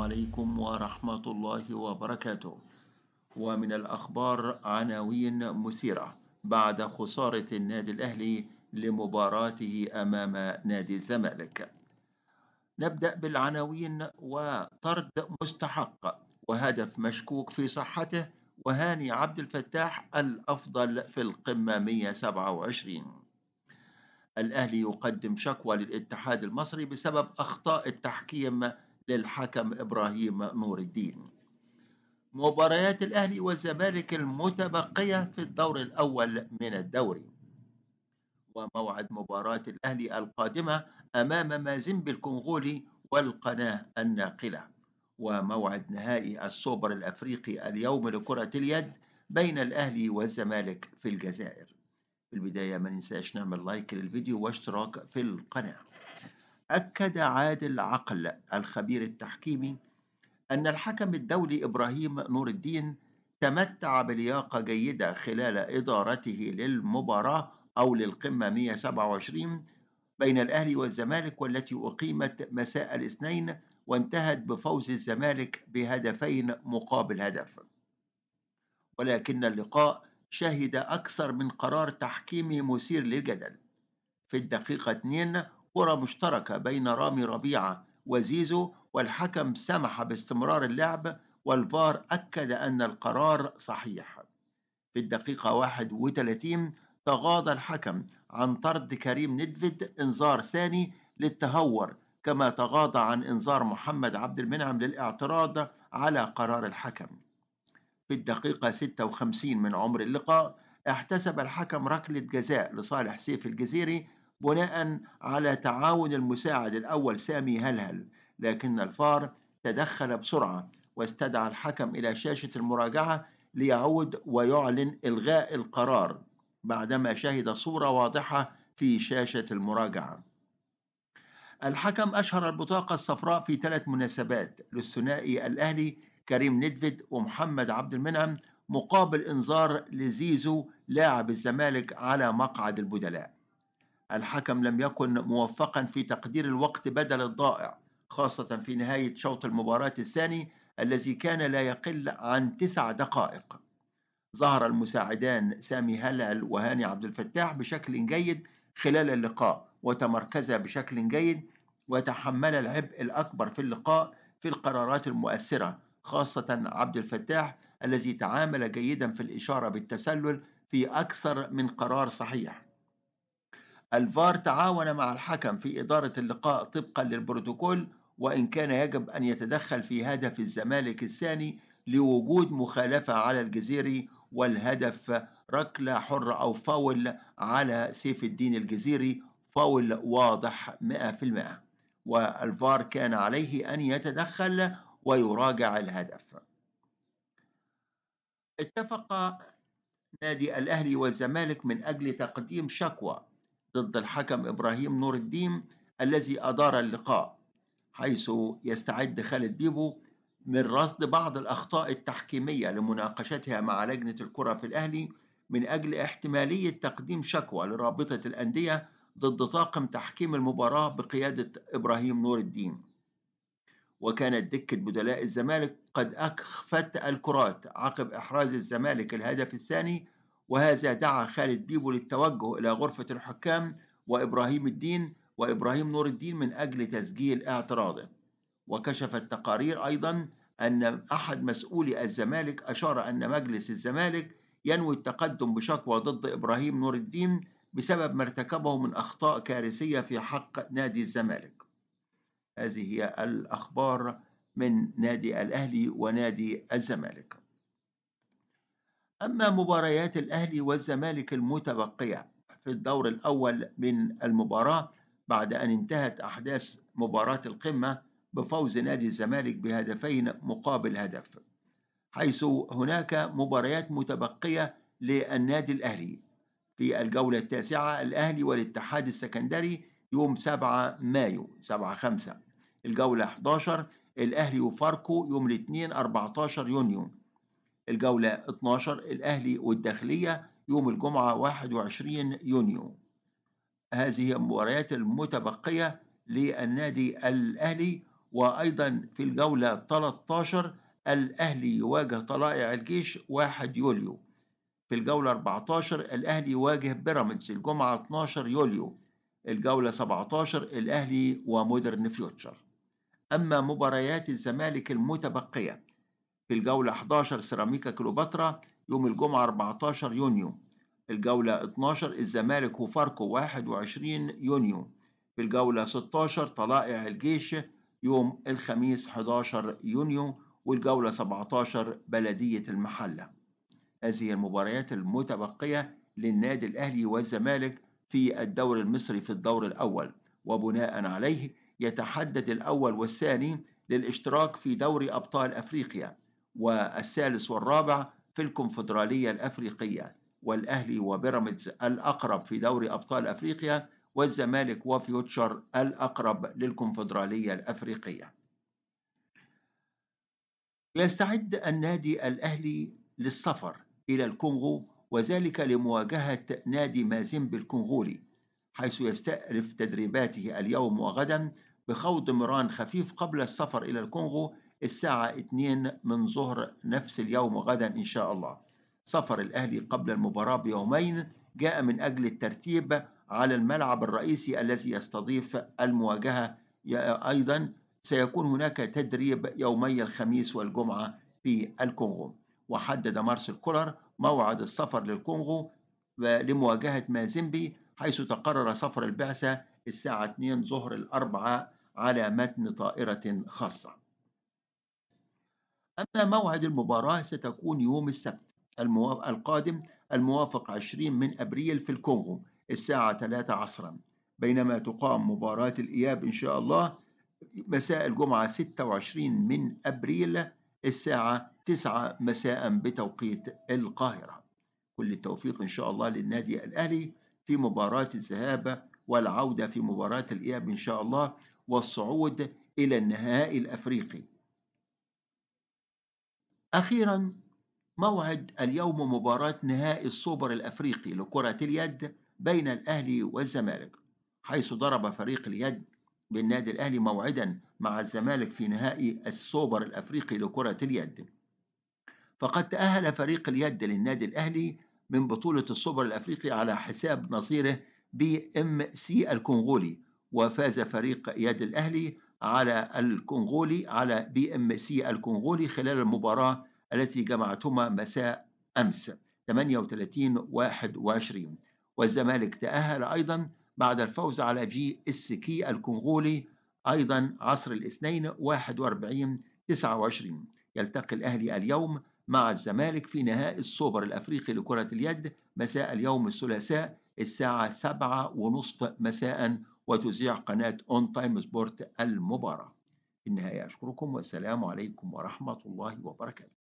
عليكم ورحمة الله وبركاته ومن الأخبار عناوين مثيرة بعد خسارة النادي الأهلي لمباراته أمام نادي الزمالك نبدأ بالعناوين وطرد مستحق وهدف مشكوك في صحته وهاني عبد الفتاح الأفضل في القمة 127 الأهلي يقدم شكوى للاتحاد المصري بسبب أخطاء التحكيم للحكم إبراهيم نور الدين مباريات الأهلي والزمالك المتبقية في الدور الأول من الدوري وموعد مباراة الأهلي القادمة أمام مازيمب الكونغولي والقناة الناقلة وموعد نهائي السوبر الأفريقي اليوم لكرة اليد بين الأهلي والزمالك في الجزائر في البداية ما ننساش نعمل لايك للفيديو واشتراك في القناة أكد عادل عقل الخبير التحكيمي أن الحكم الدولي إبراهيم نور الدين تمتع بلياقة جيدة خلال إدارته للمباراة أو للقمة 127 بين الأهلي والزمالك والتي أقيمت مساء الاثنين وانتهت بفوز الزمالك بهدفين مقابل هدف ولكن اللقاء شهد أكثر من قرار تحكيمي مثير للجدل في الدقيقة 2 كرة مشتركة بين رامي ربيعة وزيزو والحكم سمح باستمرار اللعب والفار أكد أن القرار صحيح في الدقيقة 31 تغاضى الحكم عن طرد كريم ندفد إنذار ثاني للتهور كما تغاضى عن إنذار محمد عبد المنعم للاعتراض على قرار الحكم في الدقيقة 56 من عمر اللقاء احتسب الحكم ركلة جزاء لصالح سيف الجزيري بناء على تعاون المساعد الأول سامي هلهل لكن الفار تدخل بسرعة واستدعى الحكم إلى شاشة المراجعة ليعود ويعلن إلغاء القرار بعدما شهد صورة واضحة في شاشة المراجعة الحكم أشهر البطاقة الصفراء في ثلاث مناسبات للثنائي الأهلي كريم ندفد ومحمد عبد المنعم مقابل إنذار لزيزو لاعب الزمالك على مقعد البدلاء الحكم لم يكن موفقا في تقدير الوقت بدل الضائع خاصة في نهاية شوط المباراة الثاني الذي كان لا يقل عن تسع دقائق ظهر المساعدان سامي هلال وهاني عبد الفتاح بشكل جيد خلال اللقاء وتمركزا بشكل جيد وتحمل العبء الأكبر في اللقاء في القرارات المؤثرة خاصة عبد الفتاح الذي تعامل جيدا في الإشارة بالتسلل في أكثر من قرار صحيح الفار تعاون مع الحكم في إدارة اللقاء طبقا للبروتوكول وإن كان يجب أن يتدخل في هدف الزمالك الثاني لوجود مخالفة على الجزيري والهدف ركلة حرة أو فاول على سيف الدين الجزيري فاول واضح 100% والفار كان عليه أن يتدخل ويراجع الهدف اتفق نادي الأهلي والزمالك من أجل تقديم شكوى ضد الحكم إبراهيم نور الدين الذي أدار اللقاء حيث يستعد خالد بيبو من رصد بعض الأخطاء التحكيمية لمناقشتها مع لجنة الكرة في الأهلي من أجل احتمالية تقديم شكوى لرابطة الأندية ضد طاقم تحكيم المباراة بقيادة إبراهيم نور الدين وكانت دكة بدلاء الزمالك قد أخفت الكرات عقب إحراز الزمالك الهدف الثاني وهذا دعا خالد بيبو للتوجه إلى غرفة الحكام وإبراهيم الدين وإبراهيم نور الدين من أجل تسجيل اعتراضه وكشفت التقارير أيضا أن أحد مسؤولي الزمالك أشار أن مجلس الزمالك ينوي التقدم بشكوى ضد إبراهيم نور الدين بسبب ما ارتكبه من أخطاء كارثية في حق نادي الزمالك هذه هي الأخبار من نادي الأهلي ونادي الزمالك أما مباريات الأهلي والزمالك المتبقية في الدور الأول من المباراة بعد أن انتهت أحداث مباراة القمة بفوز نادي الزمالك بهدفين مقابل هدف حيث هناك مباريات متبقية للنادي الأهلي في الجولة التاسعة الأهلي والاتحاد السكندري يوم 7 مايو 7 5 الجولة 11 الأهلي وفاركو يوم الاثنين 14 يونيو الجولة 12 الأهلي والداخلية يوم الجمعة 21 يونيو هذه المباريات المتبقية للنادي الأهلي وأيضا في الجولة 13 الأهلي يواجه طلائع الجيش 1 يوليو في الجولة 14 الأهلي يواجه بيراميدز الجمعة 12 يوليو الجولة 17 الأهلي ومودرن فيوتشر أما مباريات الزمالك المتبقية في الجولة 11 سيراميكا كليوباترا يوم الجمعة 14 يونيو الجولة 12 الزمالك وفاركو 21 يونيو في الجولة 16 طلائع الجيش يوم الخميس 11 يونيو والجولة 17 بلدية المحلة هذه المباريات المتبقية للنادي الأهلي والزمالك في الدوري المصري في الدور الأول وبناء عليه يتحدد الأول والثاني للاشتراك في دوري أبطال أفريقيا والثالث والرابع في الكونفدرالية الأفريقية والأهلي وبيراميدز الأقرب في دوري أبطال أفريقيا والزمالك وفيوتشر الأقرب للكونفدرالية الأفريقية يستعد النادي الأهلي للسفر إلى الكونغو وذلك لمواجهة نادي مازيمبي الكونغولي حيث يستأرف تدريباته اليوم وغدا بخوض مران خفيف قبل السفر إلى الكونغو الساعة 2 من ظهر نفس اليوم غدا إن شاء الله سفر الأهلي قبل المباراة بيومين جاء من أجل الترتيب على الملعب الرئيسي الذي يستضيف المواجهة أيضا سيكون هناك تدريب يومي الخميس والجمعة في الكونغو وحدد مارسيل كولر موعد السفر للكونغو آه، لمواجهة مازيمبي حيث تقرر سفر البعثة الساعة 2 ظهر الأربعاء على متن طائرة خاصة أما موعد المباراة ستكون يوم السبت القادم الموافق 20 من أبريل في الكونغو الساعة 3 عصرا بينما تقام مباراة الإياب إن شاء الله مساء الجمعة 26 من أبريل الساعة 9 مساء بتوقيت القاهرة كل التوفيق إن شاء الله للنادي الأهلي في مباراة الذهاب والعودة في مباراة الإياب إن شاء الله والصعود إلى النهائي الأفريقي أخيرا موعد اليوم مباراة نهائي السوبر الأفريقي لكرة اليد بين الأهلي والزمالك حيث ضرب فريق اليد بالنادي الأهلي موعدا مع الزمالك في نهائي السوبر الأفريقي لكرة اليد فقد تأهل فريق اليد للنادي الأهلي من بطولة السوبر الأفريقي على حساب نصيره بي ام سي الكونغولي وفاز فريق يد الأهلي على الكونغولي على بي ام سي الكونغولي خلال المباراة التي جمعتهما مساء أمس 38 21 والزمالك تأهل أيضا بعد الفوز على جي اس كي الكونغولي أيضا عصر الاثنين 41 29 يلتقي الأهلي اليوم مع الزمالك في نهائي السوبر الأفريقي لكرة اليد مساء اليوم الثلاثاء الساعة 7:30 ونصف مساء وتذيع قناة أون تايم سبورت المباراة. في النهاية أشكركم والسلام عليكم ورحمة الله وبركاته